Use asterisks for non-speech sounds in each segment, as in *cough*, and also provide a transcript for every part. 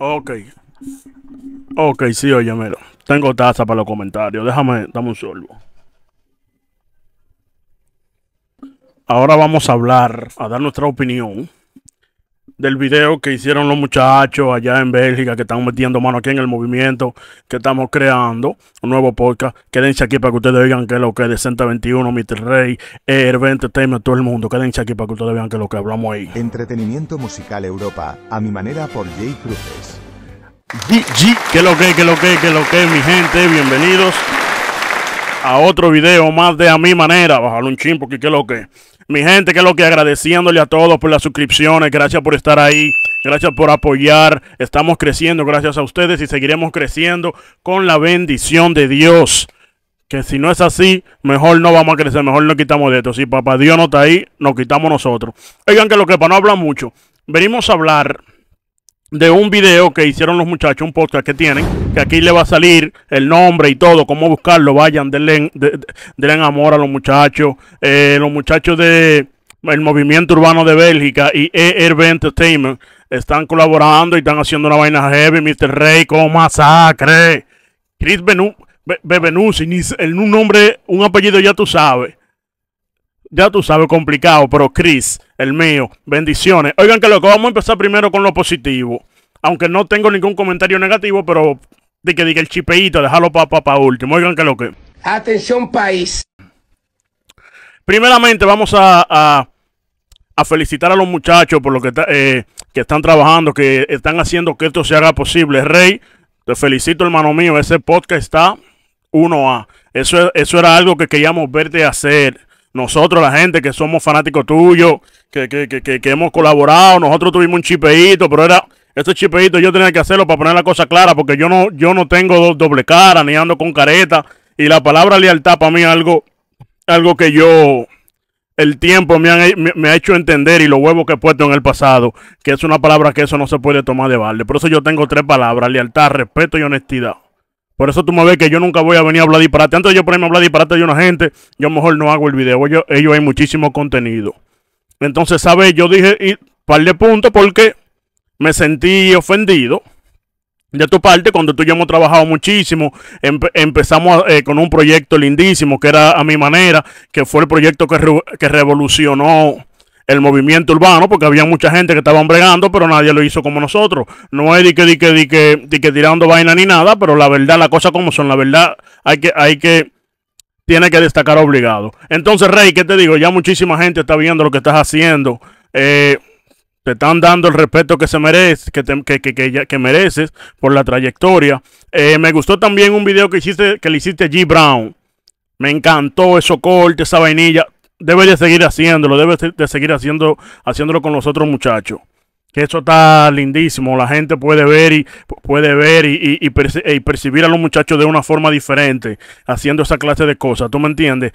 Ok. Ok, sí, oye, mira. Tengo taza para los comentarios. Déjame, dame un sorbo. Ahora vamos a hablar, a dar nuestra opinión del video que hicieron los muchachos allá en Bélgica que están metiendo mano aquí en el movimiento que estamos creando, un nuevo podcast. Quédense aquí para que ustedes vean que es lo que es Decenta 21, Mr. Rey, 20 Teme, todo el mundo. Quédense aquí para que ustedes vean que es lo que hablamos ahí. Entretenimiento musical Europa, a mi manera por Jay Cruces. GG, que lo que, que lo que, que lo que, mi gente, bienvenidos a otro video más de a mi manera. Bajar un chimpo porque que lo que. Mi gente, que es lo que agradeciéndole a todos por las suscripciones. Gracias por estar ahí. Gracias por apoyar. Estamos creciendo gracias a ustedes y seguiremos creciendo con la bendición de Dios. Que si no es así, mejor no vamos a crecer, mejor no quitamos de esto. Si papá Dios no está ahí, nos quitamos nosotros. Oigan que lo que para no hablar mucho, venimos a hablar de un video que hicieron los muchachos, un podcast que tienen, que aquí le va a salir el nombre y todo, cómo buscarlo, vayan, denle, amor a los muchachos, eh, los muchachos de el Movimiento Urbano de Bélgica y ERB Entertainment están colaborando y están haciendo una vaina heavy, Mr. Rey, con masacre. Chris Benú, el un nombre, un apellido ya tú sabes ya tú sabes, complicado, pero Chris, el mío, bendiciones. Oigan que loco, vamos a empezar primero con lo positivo. Aunque no tengo ningún comentario negativo, pero de que diga el chipeito, déjalo para pa, último. Oigan que lo que. Atención país. Primeramente vamos a, a, felicitar a los muchachos por lo que, eh, que están trabajando, que están haciendo que esto se haga posible. Rey, te felicito hermano mío, ese podcast está 1A. Eso, eso era algo que queríamos verte hacer nosotros, la gente que somos fanáticos tuyos, que, que, que, que hemos colaborado, nosotros tuvimos un chipeito, pero era ese chipeito yo tenía que hacerlo para poner la cosa clara, porque yo no, yo no tengo doble cara, ni ando con careta. Y la palabra lealtad para mí es algo, algo que yo, el tiempo me, me, ha hecho entender y los huevos que he puesto en el pasado, que es una palabra que eso no se puede tomar de balde. Por eso yo tengo tres palabras, lealtad, respeto y honestidad. Por eso tú me ves que yo nunca voy a venir a hablar disparate. Antes de yo ponerme a hablar disparate de una gente, yo mejor no hago el video. Ellos, hay muchísimo contenido. Entonces, ¿sabes? Yo dije y par de puntos porque me sentí ofendido. De tu parte, cuando tú y yo hemos trabajado muchísimo, empezamos eh, con un proyecto lindísimo que era a mi manera, que fue el proyecto que, que revolucionó el movimiento urbano, porque había mucha gente que estaba bregando, pero nadie lo hizo como nosotros. No hay de que, di que, di que, que tirando vaina ni nada, pero la verdad, la cosa como son, la verdad, hay que, hay que, tiene que destacar obligado. Entonces, Rey, ¿qué te digo? Ya muchísima gente está viendo lo que estás haciendo. Eh, te están dando el respeto que se merece, que, que, que, mereces por la trayectoria. Eh, me gustó también un video que hiciste, que le hiciste a G Brown. Me encantó eso corte, esa vainilla debe de seguir haciéndolo, debe de seguir haciendo, haciéndolo con los otros muchachos. Que eso está lindísimo, la gente puede ver y puede ver y, percibir a los muchachos de una forma diferente, haciendo esa clase de cosas, ¿tú me entiendes?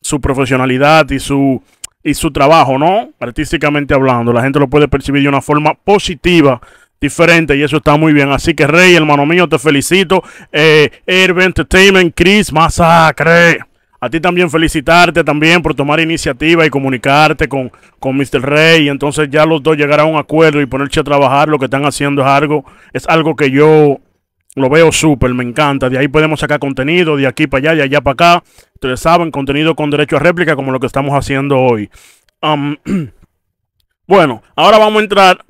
Su profesionalidad y su, y su trabajo, ¿no? Artísticamente hablando, la gente lo puede percibir de una forma positiva, diferente, y eso está muy bien. Así que, Rey, hermano mío, te felicito. Eh, Entertainment, Chris Masacre. A ti también felicitarte también por tomar iniciativa y comunicarte con, con Mr. Rey. Y entonces ya los dos llegar a un acuerdo y ponerse a trabajar. Lo que están haciendo es algo, es algo que yo lo veo súper, me encanta. De ahí podemos sacar contenido, de aquí para allá, de allá para acá. Ustedes saben, contenido con derecho a réplica, como lo que estamos haciendo hoy. *clears throat* bueno, ahora vamos a entrar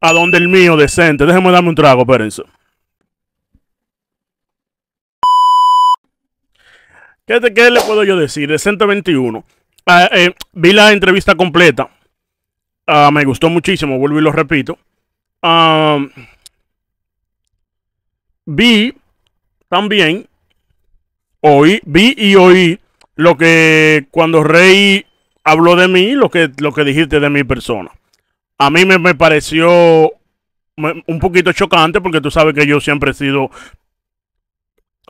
a donde el mío decente. déjeme darme un trago, eso. ¿Qué, le puedo yo decir? De 121. Ah, eh, vi la entrevista completa. Ah, me gustó muchísimo, vuelvo y lo repito. vi también, oí, vi y oí lo que cuando Rey habló de mí, lo que, lo que dijiste de mi persona. A mí me, me pareció un poquito chocante porque tú sabes que yo siempre he sido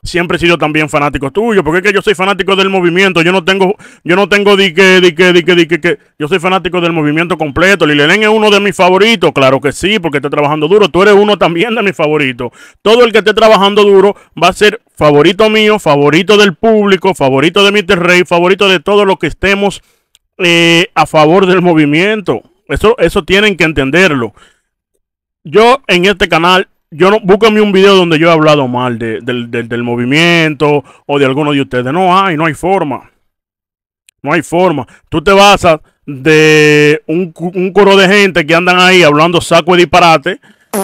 siempre he sido también fanático tuyo, porque es que yo soy fanático del movimiento, yo no tengo, yo no tengo dique, que, di que, di que, que, yo soy fanático del movimiento completo, Lilelén es uno de mis favoritos, claro que sí, porque está trabajando duro, tú eres uno también de mis favoritos, todo el que esté trabajando duro va a ser favorito mío, favorito del público, favorito de Mr. Rey, favorito de todos los que estemos eh, a favor del movimiento, eso, eso tienen que entenderlo. Yo en este canal yo no, búscame un video donde yo he hablado mal de, del, del, movimiento o de alguno de ustedes. No hay, no hay forma. No hay forma. Tú te basas de un, un coro de gente que andan ahí hablando saco de disparate,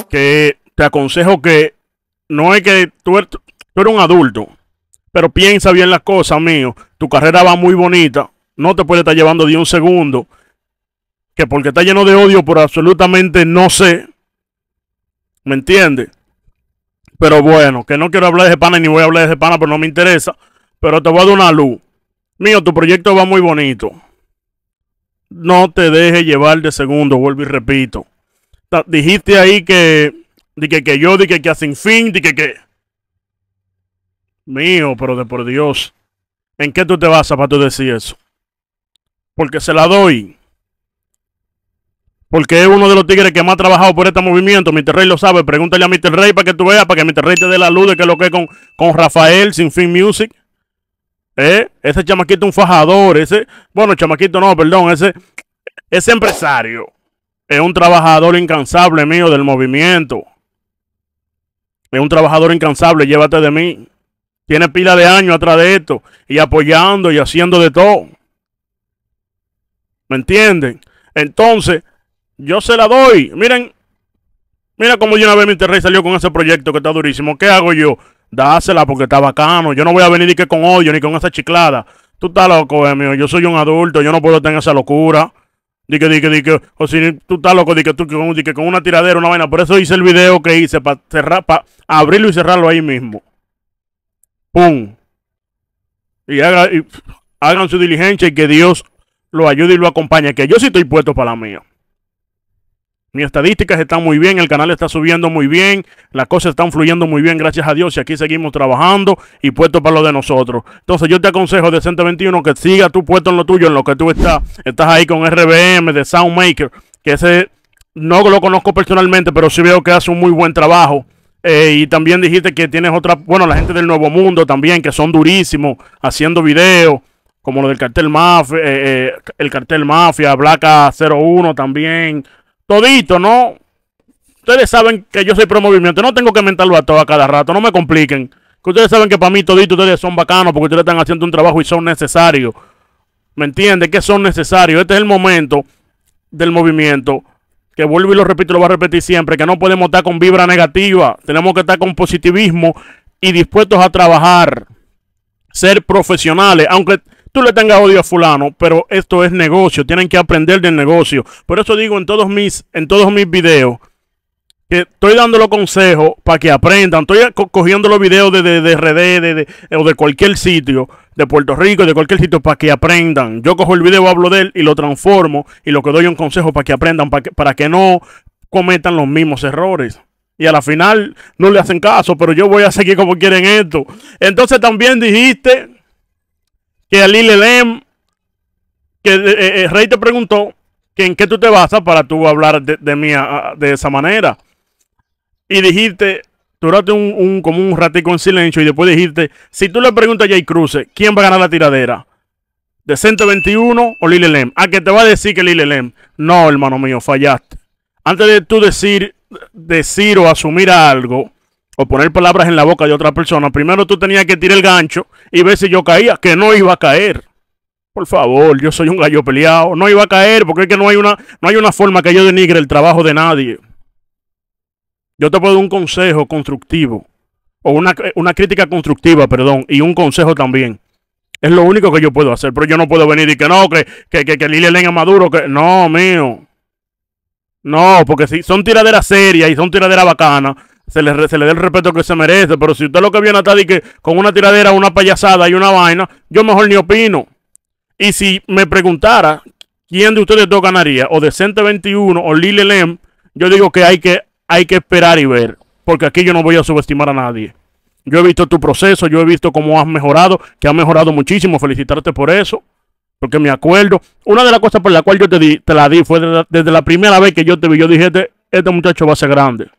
que te aconsejo que no es que tú er, eres, un adulto, pero piensa bien las cosas, mío. Tu carrera va muy bonita. No te puede estar llevando de un segundo. Que porque está lleno de odio por absolutamente no sé ¿Me entiende? Pero bueno, que no quiero hablar de pana ni voy a hablar de pana, pero no me interesa. Pero te voy a dar una luz. Mío, tu proyecto va muy bonito. No te dejes llevar de segundo, vuelvo y repito. Dijiste ahí que, di que, yo, di que, que a sin fin, di que, que. Mío, pero de por Dios. ¿En qué tú te basas para tú decir eso? Porque se la doy. Porque es uno de los tigres que más ha trabajado por este movimiento. Mr. Rey lo sabe. Pregúntale a Mr. Rey para que tú veas, para que Mr. Rey te dé la luz de que es lo que es con, con Rafael, Sin Fin Music. ¿Eh? Ese chamaquito un fajador. Ese, bueno, chamaquito no, perdón. Ese, ese empresario es un trabajador incansable mío del movimiento. Es un trabajador incansable, llévate de mí. Tiene pila de años atrás de esto y apoyando y haciendo de todo. ¿Me entienden? Entonces, yo se la doy. Miren. Mira cómo yo una vez mi salió con ese proyecto que está durísimo. ¿Qué hago yo? Dásela porque está bacano. Yo no voy a venir ni que con odio ni con esa chiclada. Tú estás loco, eh, mío. Yo soy un adulto. Yo no puedo tener esa locura. Dique, dique, dique. O si tú estás loco, que tú, con una tiradera, una vaina. Por eso hice el video que hice para cerrar, para abrirlo y cerrarlo ahí mismo. ¡Pum! Y, y hagan su diligencia y que Dios lo ayude y lo acompañe. Que yo sí estoy puesto para la mía. Mis estadísticas están muy bien, el canal está subiendo muy bien, las cosas están fluyendo muy bien, gracias a Dios, y aquí seguimos trabajando y puesto para lo de nosotros. Entonces yo te aconsejo, de 21, que siga tú puesto en lo tuyo, en lo que tú estás. Estás ahí con RBM, de Soundmaker, que ese no lo conozco personalmente, pero sí veo que hace un muy buen trabajo. Eh, y también dijiste que tienes otra, bueno, la gente del Nuevo Mundo también, que son durísimos haciendo videos, como lo del cartel Mafia, eh, eh, el cartel Mafia, Blaca 01 también, Todito, ¿no? Ustedes saben que yo soy pro-movimiento. No tengo que mentarlo a todo a cada rato. No me compliquen. Que ustedes saben que para mí todito ustedes son bacanos porque ustedes están haciendo un trabajo y son necesarios. ¿Me entiendes? Que son necesarios. Este es el momento del movimiento. Que vuelvo y lo repito, lo voy a repetir siempre. Que no podemos estar con vibra negativa. Tenemos que estar con positivismo y dispuestos a trabajar. Ser profesionales. Aunque tú le tengas odio a fulano, pero esto es negocio, tienen que aprender del negocio. Por eso digo en todos mis, en todos mis videos que estoy dando los consejos para que aprendan. Estoy cogiendo los videos de, de, de RD de, de, o de cualquier sitio, de Puerto Rico, de cualquier sitio, para que aprendan. Yo cojo el video, hablo de él y lo transformo y lo que doy un consejo para que aprendan, para que, para que no cometan los mismos errores. Y a la final no le hacen caso, pero yo voy a seguir como quieren esto. Entonces también dijiste que Lil Elem, que eh, eh, eh, Rey te preguntó que en qué tú te basas para tú hablar de, de esa manera. Y dijiste, duraste un, como un ratico en silencio y después dijiste, si tú le preguntas a Jay Cruz, ¿quién va a ganar la tiradera? ¿De 121 o Lil Elem? ¿A ah, que te va a decir que Lil Elem? No, hermano mío, fallaste. Antes de tú decir, decir o asumir algo, o poner palabras en la boca de otra persona, primero tú tenías que tirar el gancho y ver si yo caía, que no iba a caer. Por favor, yo soy un gallo peleado, no iba a caer, porque es que no hay una, no hay una forma que yo denigre el trabajo de nadie. Yo te puedo dar un consejo constructivo, o una, crítica constructiva, perdón, y un consejo también. Es lo único que yo puedo hacer, pero yo no puedo venir y que no, que, que, que, que Lili Maduro, que no, mío. No, porque si son tiraderas serias y son tiraderas bacanas, se le, se le dé el respeto que se merece. Pero si usted lo que viene a que con una tiradera, una payasada y una vaina, yo mejor ni opino. Y si me preguntara quién de ustedes dos ganaría, o Decente 21 o Lil Lem, yo digo que hay, que hay que esperar y ver. Porque aquí yo no voy a subestimar a nadie. Yo he visto tu proceso, yo he visto cómo has mejorado, que has mejorado muchísimo. Felicitarte por eso. Porque me acuerdo, una de las cosas por la cual yo te, di, la di fue desde la, primera vez que yo te vi. Yo dije, este, este muchacho va a ser grande.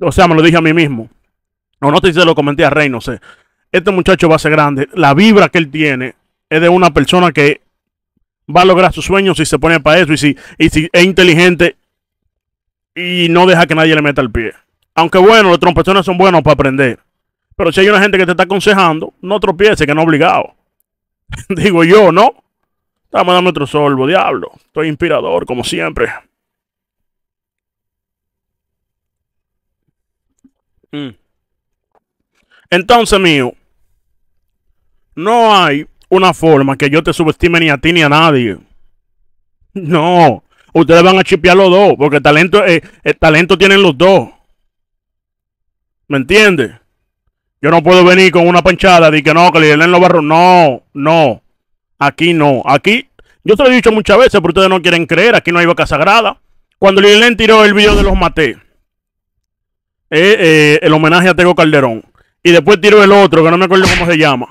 O sea, me lo dije a mí mismo. O no te se lo comenté a Rey, no sé. Este muchacho va a ser grande. La vibra que él tiene es de una persona que va a lograr sus sueños si se pone para eso y si, y si es inteligente y no deja que nadie le meta el pie. Aunque bueno, los trompetones son buenos para aprender. Pero si hay una gente que te está aconsejando, no tropiece, que no obligado. *laughs* Digo yo, ¿no? Dame, dando otro solvo, diablo. Estoy inspirador, como siempre. Mm. Entonces, mío, no hay una forma que yo te subestime ni a ti ni a nadie. No, ustedes van a chipear los dos, porque talento, eh, talento tienen los dos. ¿Me entiendes? Yo no puedo venir con una panchada de que no, que en lo barro, No, no. Aquí no. Aquí, yo te lo he dicho muchas veces, pero ustedes no quieren creer. Aquí no hay vaca sagrada. Cuando Lidlén tiró el video de los maté, eh, el homenaje a Tego Calderón. Y después tiro el otro, que no me acuerdo cómo se llama.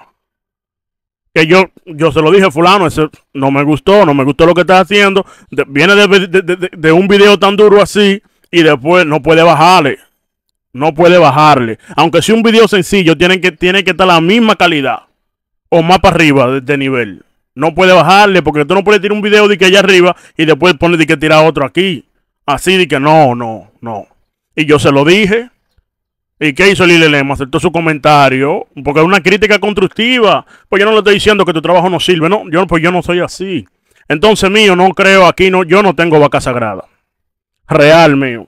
Que yo, yo se lo dije fulano, ese no me gustó, no me gustó lo que está haciendo. viene de, de, un video tan duro así y después no puede bajarle. No puede bajarle. Aunque sea un video sencillo, tiene que, tiene que estar la misma calidad. O más para arriba de, nivel. No puede bajarle porque tú no puedes tirar un video de que allá arriba y después pones de que tirar otro aquí. Así de que no, no, no. Y yo se lo dije. ¿Y qué hizo el Lema? Aceptó su comentario, porque es una crítica constructiva. Pues yo no le estoy diciendo que tu trabajo no sirve, no, yo, pues yo no soy así. Entonces mío, no creo aquí, no, yo no tengo vaca sagrada. Real mío.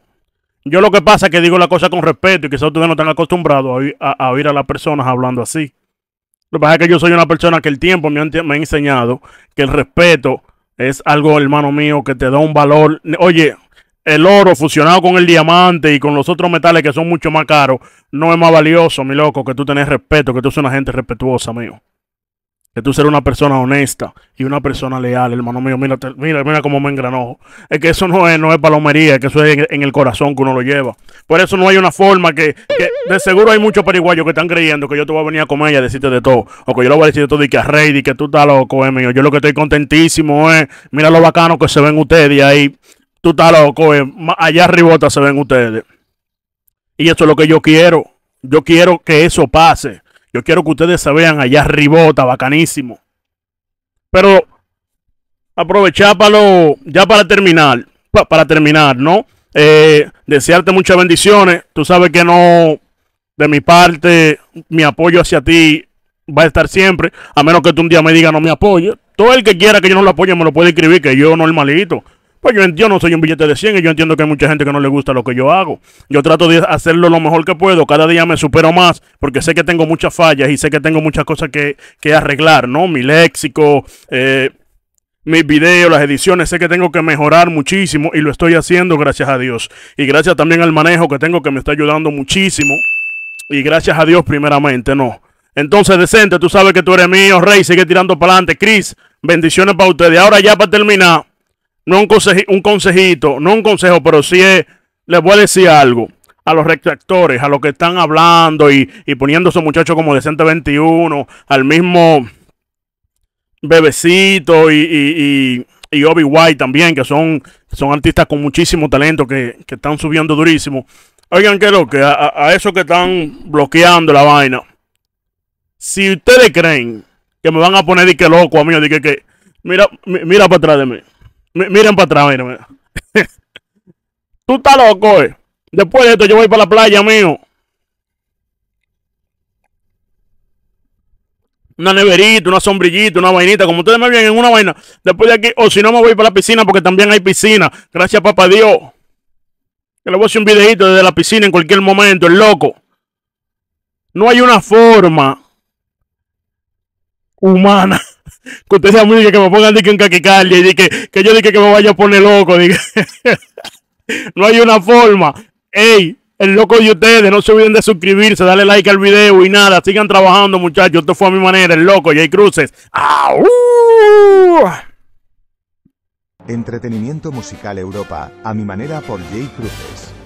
Yo lo que pasa es que digo la cosa con respeto y quizás ustedes no están acostumbrados a, a, a oír a las personas hablando así. Lo que pasa es que yo soy una persona que el tiempo me, me ha enseñado que el respeto es algo, hermano mío, que te da un valor. Oye, el oro fusionado con el diamante y con los otros metales que son mucho más caros, no es más valioso, mi loco, que tú tenés respeto, que tú seas una gente respetuosa, amigo. Que tú seas una persona honesta y una persona leal, hermano mío. Mira, mira, mira cómo me engranojo. Es que eso no es, no es palomería, es que eso es en, el corazón que uno lo lleva. Por eso no hay una forma que, de seguro hay muchos periguayos que están creyendo que yo te voy a venir a comer y a decirte de todo. O que yo lo voy a decir de todo y que a Rey, y que tú estás loco, eh, mío. Yo lo que estoy contentísimo es, mira lo bacano que se ven ustedes ahí. Tú estás loco, eh. allá arribota se ven ustedes. Y eso es lo que yo quiero. Yo quiero que eso pase. Yo quiero que ustedes se vean allá arribota, bacanísimo. Pero Aprovechá para ya para terminar, para terminar, ¿no? Eh, desearte muchas bendiciones. Tú sabes que no, de mi parte, mi apoyo hacia ti va a estar siempre, a menos que tú un día me digas no me apoyes. Todo el que quiera que yo no lo apoye me lo puede escribir, que yo normalito. Pues yo, no soy un billete de 100 y yo entiendo que hay mucha gente que no le gusta lo que yo hago. Yo trato de hacerlo lo mejor que puedo. Cada día me supero más porque sé que tengo muchas fallas y sé que tengo muchas cosas que, arreglar, ¿no? Mi léxico, eh, mis videos, las ediciones, sé que tengo que mejorar muchísimo y lo estoy haciendo gracias a Dios. Y gracias también al manejo que tengo que me está ayudando muchísimo. Y gracias a Dios primeramente, ¿no? Entonces, decente, tú sabes que tú eres mío, Rey, sigue tirando para adelante. Chris, bendiciones para ustedes. Ahora ya para terminar no un, consejito, no un consejo, pero sí es, les voy a decir algo a los retractores, a los que están hablando y, poniendo a esos muchachos como de 121, al mismo Bebecito y, y, y, Obi White también, que son, son artistas con muchísimo talento que, están subiendo durísimo. Oigan, que lo que a, a esos que están bloqueando la vaina. Si ustedes creen que me van a poner de que loco a mí, que, que mira, mira para atrás de mí miren para atrás, miren. *laughs* Tú estás loco, eh. Después de esto yo voy para la playa, mío. Una neverita, una sombrillita, una vainita, como ustedes me ven en una vaina. Después de aquí, o si no me voy para la piscina, porque también hay piscina. Gracias, papá Dios. Que le voy a hacer un videito desde la piscina en cualquier momento, el loco. No hay una forma humana que ustedes sea que me pongan de que en caquicardia y que, yo dije que me vaya a poner loco. *laughs* no hay una forma. Ey, el loco de ustedes, no se olviden de suscribirse, darle like al video y nada. Sigan trabajando, muchachos. Esto fue a mi manera, el loco, Jay Cruces. ¡Au! Entretenimiento musical Europa, a mi manera por Jay Cruces.